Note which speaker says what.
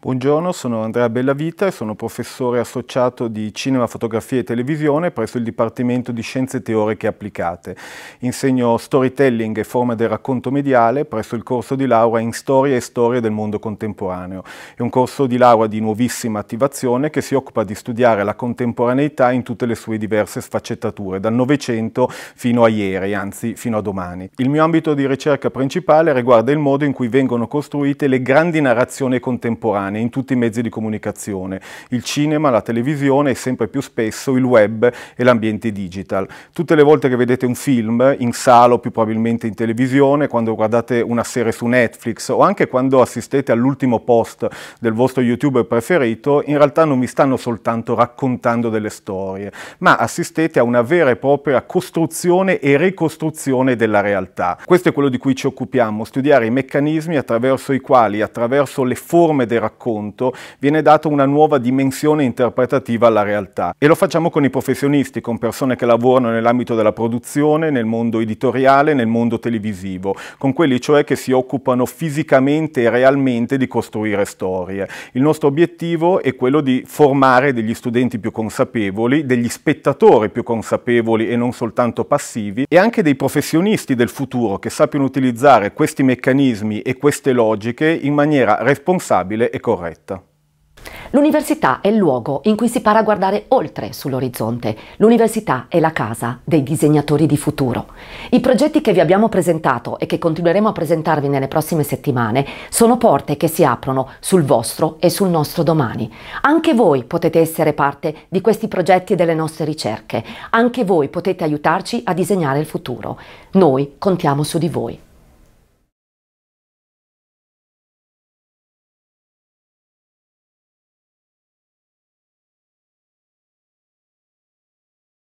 Speaker 1: Buongiorno, sono Andrea Bellavita e sono professore associato di Cinema, Fotografia e Televisione presso il Dipartimento di Scienze Teoriche Applicate. Insegno storytelling e forma del racconto mediale presso il corso di laurea in Storia e Storia del Mondo Contemporaneo. È un corso di laurea di nuovissima attivazione che si occupa di studiare la contemporaneità in tutte le sue diverse sfaccettature, dal Novecento fino a ieri, anzi fino a domani. Il mio ambito di ricerca principale riguarda il modo in cui vengono costruite le grandi narrazioni contemporanee italiane in tutti i mezzi di comunicazione, il cinema, la televisione e sempre più spesso il web e l'ambiente digital. Tutte le volte che vedete un film, in sala o più probabilmente in televisione, quando guardate una serie su Netflix o anche quando assistete all'ultimo post del vostro youtuber preferito, in realtà non vi stanno soltanto raccontando delle storie, ma assistete a una vera e propria costruzione e ricostruzione della realtà. Questo è quello di cui ci occupiamo, studiare i meccanismi attraverso i quali, attraverso le forme del racconto, racconto viene data una nuova dimensione interpretativa alla realtà. E lo facciamo con i professionisti, con persone che lavorano nell'ambito della produzione, nel mondo editoriale, nel mondo televisivo, con quelli cioè che si occupano fisicamente e realmente di costruire storie. Il nostro obiettivo è quello di formare degli studenti più consapevoli, degli spettatori più consapevoli e non soltanto passivi, e anche dei professionisti del futuro che sappiano utilizzare questi meccanismi e queste logiche in maniera responsabile e consapevole corretta.
Speaker 2: L'università è il luogo in cui si para a guardare oltre sull'orizzonte. L'università è la casa dei disegnatori di futuro. I progetti che vi abbiamo presentato e che continueremo a presentarvi nelle prossime settimane sono porte che si aprono sul vostro e sul nostro domani. Anche voi potete essere parte di questi progetti e delle nostre ricerche. Anche voi potete aiutarci a disegnare il futuro. Noi contiamo su di voi.